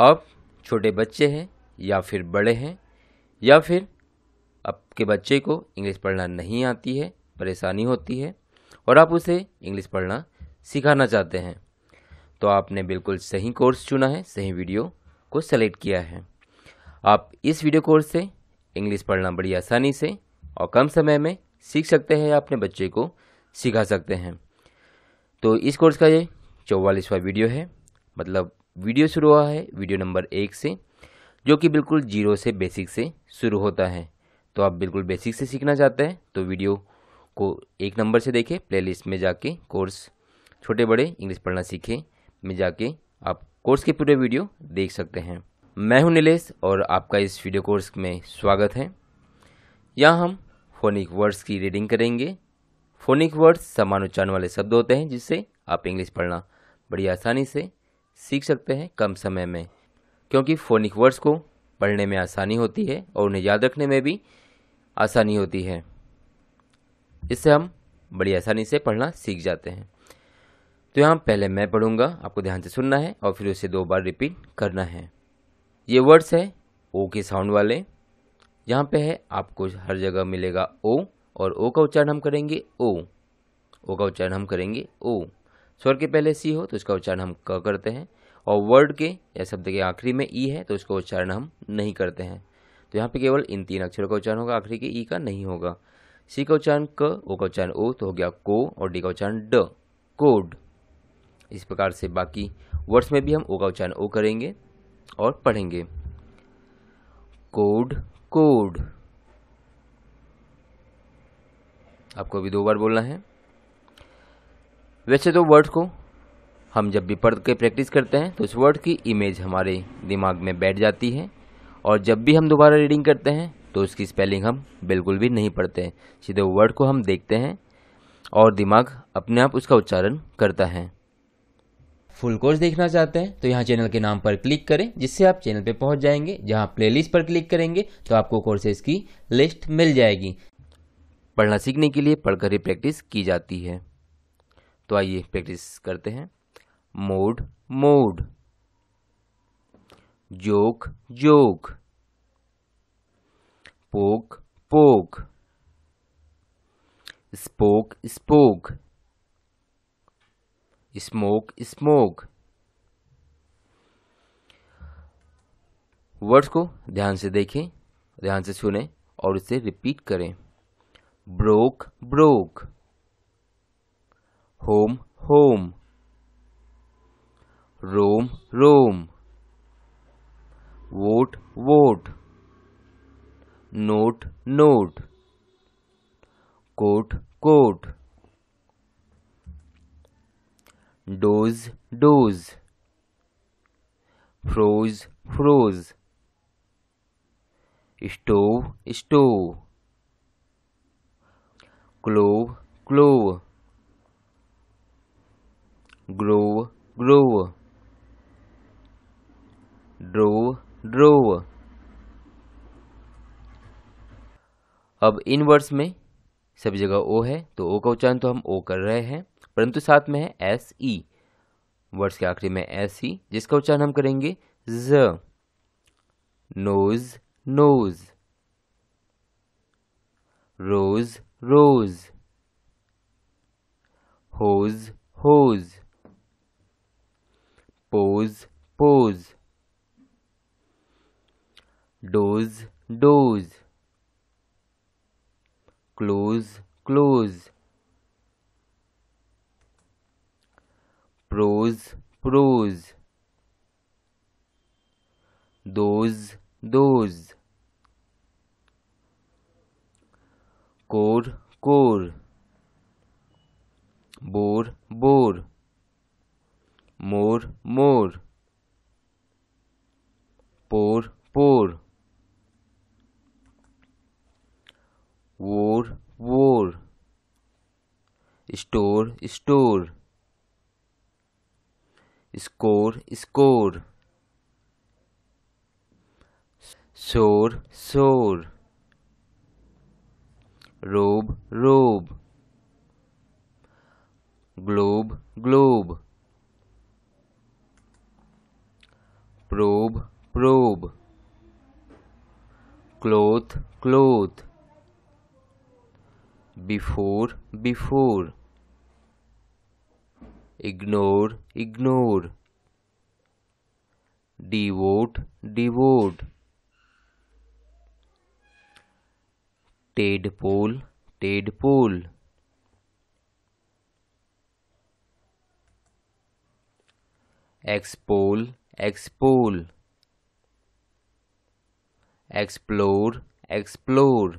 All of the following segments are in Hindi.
आप छोटे बच्चे हैं या फिर बड़े हैं या फिर आपके बच्चे को इंग्लिश पढ़ना नहीं आती है परेशानी होती है और आप उसे इंग्लिश पढ़ना सिखाना चाहते हैं तो आपने बिल्कुल सही कोर्स चुना है सही वीडियो को सेलेक्ट किया है आप इस वीडियो कोर्स से इंग्लिश पढ़ना बड़ी आसानी से और कम समय में सीख सकते हैं या अपने बच्चे को सिखा सकते हैं तो इस कोर्स का ये चौवालीसवा वीडियो है मतलब वीडियो शुरू हुआ है वीडियो नंबर एक से जो कि बिल्कुल जीरो से बेसिक से शुरू होता है तो आप बिल्कुल बेसिक से सीखना चाहते हैं तो वीडियो को एक नंबर से देखें प्लेलिस्ट में जाके कोर्स छोटे बड़े इंग्लिश पढ़ना सीखें में जाके आप कोर्स के पूरे वीडियो देख सकते हैं मैं हूं नीलेश और आपका इस वीडियो कोर्स में स्वागत है यहाँ हम फोनिक वर्ड्स की रीडिंग करेंगे फोनिक वर्ड्स समान उच्चारण वाले शब्द होते हैं जिससे आप इंग्लिश पढ़ना बड़ी आसानी से सीख सकते हैं कम समय में क्योंकि फोनिक वर्ड्स को पढ़ने में आसानी होती है और उन्हें याद रखने में भी आसानी होती है इससे हम बड़ी आसानी से पढ़ना सीख जाते हैं तो यहाँ पहले मैं पढ़ूंगा आपको ध्यान से सुनना है और फिर उसे दो बार रिपीट करना है ये वर्ड्स है ओ के साउंड वाले यहाँ पे है आपको हर जगह मिलेगा ओ और ओ का उच्चारण हम करेंगे ओ ओ का उच्चारण हम करेंगे ओ स्वर के पहले सी हो तो इसका उच्चारण हम क करते हैं और वर्ड के या शब्द के आखिरी में ई है तो इसका उच्चारण हम नहीं करते हैं तो यहाँ पे केवल इन तीन अक्षरों का उच्चारण होगा आखिरी के ई का नहीं होगा सी का उच्चारण क ओ का उच्चारण ओ तो हो गया को और डी का उच्चारण ड कोड इस प्रकार से बाकी वर्ड्स में भी हम ओ का उच्चारण ओ करेंगे और पढ़ेंगे कोड कोड आपको अभी दो बार बोलना है वैसे तो वर्ड को हम जब भी पढ़ के प्रैक्टिस करते हैं तो उस वर्ड की इमेज हमारे दिमाग में बैठ जाती है और जब भी हम दोबारा रीडिंग करते हैं तो उसकी स्पेलिंग हम बिल्कुल भी नहीं पढ़ते हैं सीधे वर्ड को हम देखते हैं और दिमाग अपने आप उसका उच्चारण करता है फुल कोर्स देखना चाहते हैं तो यहाँ चैनल के नाम पर क्लिक करें जिससे आप चैनल पर पहुँच जाएंगे जहाँ प्ले पर क्लिक करेंगे तो आपको कोर्सेज की लिस्ट मिल जाएगी पढ़ना सीखने के लिए पढ़कर ही प्रैक्टिस की जाती है तो आइए प्रैक्टिस करते हैं mode mode joke joke poke poke spoke spoke smoke smoke words को ध्यान से देखें ध्यान से सुने और इसे रिपीट करें broke broke home home Room, room. vote vote note note quote quote doze doze froze froze stove stove clove clove grow, grow. Draw, draw. अब इन वर्ड्स में सभी जगह ओ है तो ओ का उच्चारण तो हम ओ कर रहे हैं परंतु साथ में है एस ई वर्ड्स के आखिरी में एस ई e, जिसका उच्चारण हम करेंगे ज nose nose rose rose hose hose pose pose doze doze close close prose prose those those core core bore bore more more pore pore wore wore store store score score शोर shore robe robe globe globe probe probe cloth cloth before before ignore ignore devote devote tadpole tadpole expole explore explore explore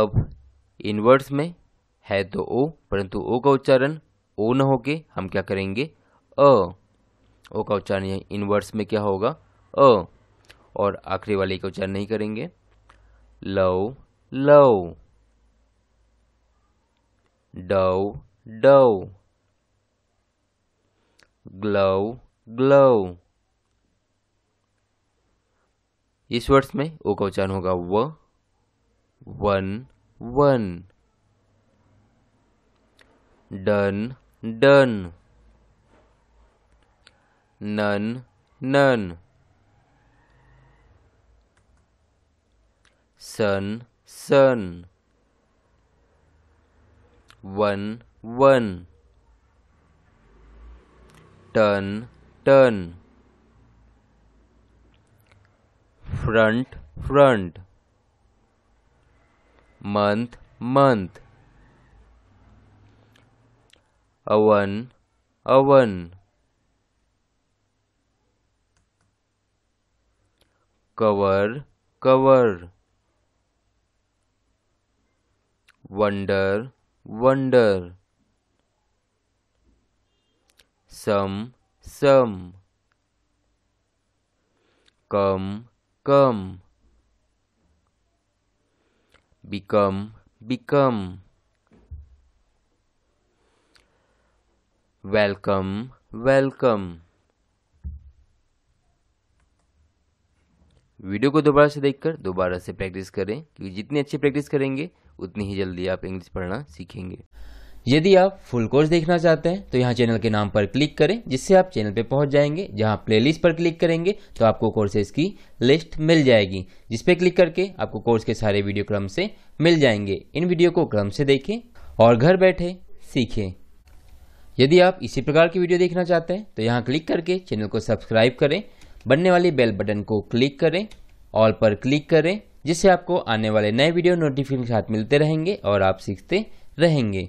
अब इनवर्ड्स में है तो ओ परंतु ओ का उच्चारण ओ न होके हम क्या करेंगे अ ओ का उच्चारण इनवर्ड्स में क्या होगा अ और आखिरी वाले का उच्चारण नहीं करेंगे love love dove dough glow glow इस वर्ड्स में ओ का उच्चारण होगा व won won done done none none sun sun one one ton ton front front month month oven oven cover cover wonder wonder some some come come become become welcome welcome video को दोबारा से देखकर दोबारा से प्रैक्टिस करें क्योंकि जितनी अच्छी प्रैक्टिस करेंगे उतनी ही जल्दी आप इंग्लिश पढ़ना सीखेंगे यदि आप फुल कोर्स देखना चाहते हैं तो यहाँ चैनल के नाम पर क्लिक करें जिससे आप चैनल पर पहुँच जाएंगे जहाँ प्लेलिस्ट पर क्लिक करेंगे तो आपको कोर्सेज की लिस्ट मिल जाएगी जिस पे क्लिक करके आपको कोर्स के सारे वीडियो क्रम से मिल जाएंगे इन वीडियो को क्रम से देखें और घर बैठे सीखें यदि आप इसी प्रकार की वीडियो देखना चाहते हैं तो यहाँ क्लिक करके चैनल को सब्सक्राइब करें बनने वाली बेल बटन को क्लिक करें ऑल पर क्लिक करें जिससे आपको आने वाले नए वीडियो नोटिफिकेशन के साथ मिलते रहेंगे और आप सीखते रहेंगे